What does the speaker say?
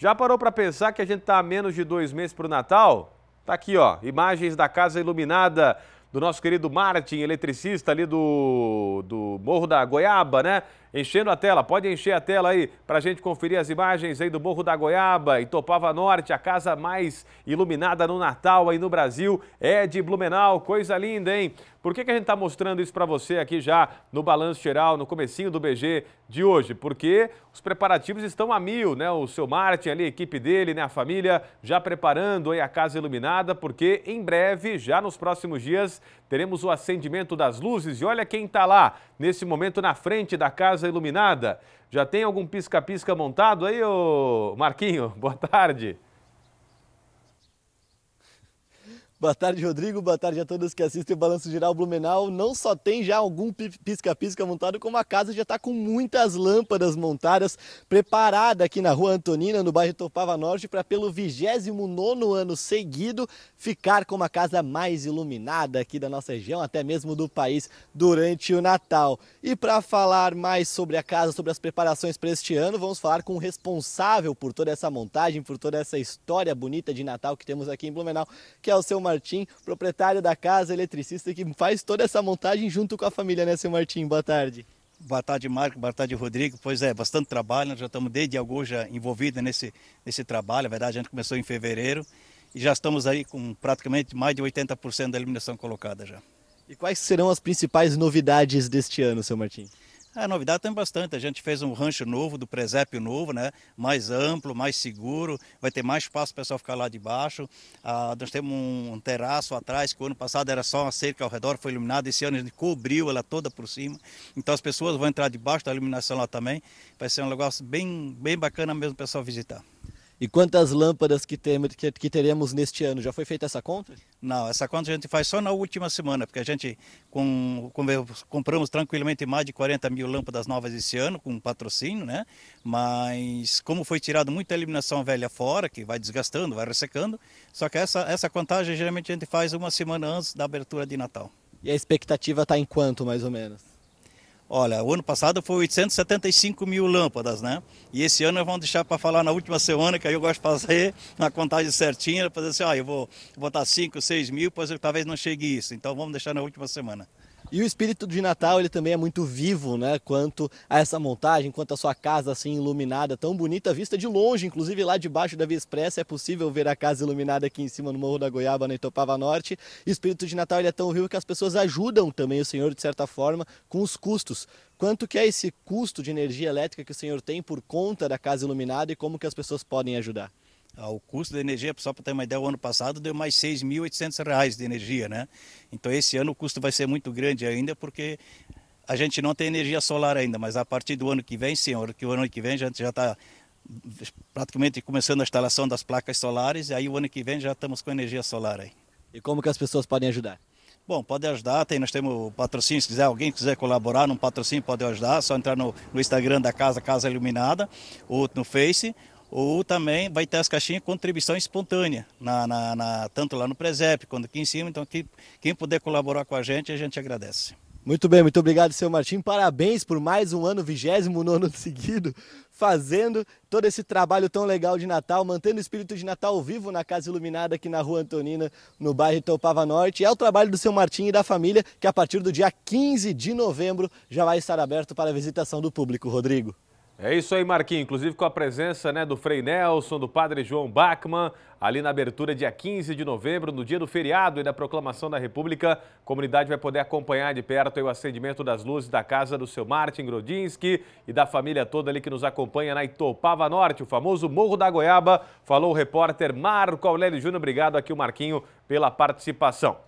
Já parou para pensar que a gente está a menos de dois meses para o Natal? Tá aqui, ó, imagens da casa iluminada do nosso querido Martin, eletricista ali do, do Morro da Goiaba, né? enchendo a tela. Pode encher a tela aí para a gente conferir as imagens aí do Morro da Goiaba, e topava Norte, a casa mais iluminada no Natal aí no Brasil é de Blumenau. Coisa linda, hein? Por que, que a gente está mostrando isso para você aqui já no Balanço Geral, no comecinho do BG de hoje? Porque os preparativos estão a mil, né? O seu Martin ali, a equipe dele, né? A família já preparando aí a casa iluminada, porque em breve, já nos próximos dias, teremos o acendimento das luzes. E olha quem está lá, nesse momento, na frente da casa casa iluminada. Já tem algum pisca-pisca montado aí, ô Marquinho? Boa tarde. Boa tarde, Rodrigo. Boa tarde a todos que assistem o Balanço Geral Blumenau. Não só tem já algum pisca-pisca montado, como a casa já está com muitas lâmpadas montadas, preparada aqui na Rua Antonina, no bairro Topava Norte, para pelo 29 ano seguido ficar com a casa mais iluminada aqui da nossa região, até mesmo do país, durante o Natal. E para falar mais sobre a casa, sobre as preparações para este ano, vamos falar com o responsável por toda essa montagem, por toda essa história bonita de Natal que temos aqui em Blumenau, que é o seu Martim, proprietário da casa, eletricista que faz toda essa montagem junto com a família, né, seu Martim? Boa tarde. Boa tarde, Marco. Boa tarde, Rodrigo. Pois é, bastante trabalho. Nós né? já estamos desde agosto já envolvidos nesse, nesse trabalho. Na verdade, a gente começou em fevereiro e já estamos aí com praticamente mais de 80% da iluminação colocada já. E quais serão as principais novidades deste ano, seu Martim? É, a novidade tem bastante. A gente fez um rancho novo, do presépio novo, né? Mais amplo, mais seguro. Vai ter mais espaço para o pessoal ficar lá de baixo. Ah, nós temos um, um terraço atrás, que o ano passado era só uma cerca ao redor, foi iluminada. Esse ano a gente cobriu ela toda por cima. Então as pessoas vão entrar debaixo da iluminação lá também. Vai ser um negócio bem, bem bacana mesmo o pessoal visitar. E quantas lâmpadas que, tem, que, que, teremos neste ano? Já foi feita essa conta? Não, essa conta a gente faz só na última semana, porque a gente com, com, compramos tranquilamente mais de 40 mil lâmpadas novas esse ano, com patrocínio, né? Mas como foi tirado muita iluminação velha fora, que vai desgastando, vai ressecando, só que essa, essa contagem geralmente a gente faz uma semana antes da abertura de Natal. E a expectativa está em quanto, mais ou menos? Olha, o ano passado foi 875 mil lâmpadas, né? E esse ano nós vamos deixar para falar na última semana, que aí eu gosto de fazer na contagem certinha, fazer assim, ó, eu vou botar 5, 6 mil, pois eu, talvez não chegue isso. Então vamos deixar na última semana. E o espírito de Natal ele também é muito vivo, né? Quanto a essa montagem, quanto a sua casa assim iluminada, tão bonita, vista de longe, inclusive lá debaixo da Via Expressa é possível ver a casa iluminada aqui em cima no Morro da Goiaba, na Itopava Norte. E o espírito de Natal ele é tão vivo que as pessoas ajudam também o Senhor de certa forma com os custos. Quanto que é esse custo de energia elétrica que o Senhor tem por conta da casa iluminada e como que as pessoas podem ajudar? Ah, o custo da energia, só para ter uma ideia, o ano passado deu mais R$ 6.800 de energia, né? Então esse ano o custo vai ser muito grande ainda, porque a gente não tem energia solar ainda, mas a partir do ano que vem, sim, que o ano que vem a gente já está praticamente começando a instalação das placas solares, e aí o ano que vem já estamos com energia solar aí. E como que as pessoas podem ajudar? Bom, pode ajudar, tem, nós temos patrocínio, se quiser, alguém quiser colaborar num patrocínio pode ajudar, é só entrar no, no Instagram da Casa Casa Iluminada, ou no Face, ou também vai ter as caixinhas contribuição espontânea, na, na, na, tanto lá no Presep quanto aqui em cima. Então, quem, quem puder colaborar com a gente, a gente agradece. Muito bem, muito obrigado, seu Martim. Parabéns por mais um ano, 29 seguido, fazendo todo esse trabalho tão legal de Natal, mantendo o espírito de Natal vivo na Casa Iluminada aqui na Rua Antonina, no bairro Topava Norte. É o trabalho do seu Martim e da família, que a partir do dia 15 de novembro já vai estar aberto para a visitação do público, Rodrigo. É isso aí, Marquinhos. Inclusive com a presença né, do Frei Nelson, do Padre João Bachmann, ali na abertura dia 15 de novembro, no dia do feriado e da proclamação da República. A comunidade vai poder acompanhar de perto o acendimento das luzes da casa do seu Martin Grodinski e da família toda ali que nos acompanha na Itopava Norte, o famoso Morro da Goiaba. Falou o repórter Marco Aurélio Júnior. Obrigado aqui, o Marquinho, pela participação.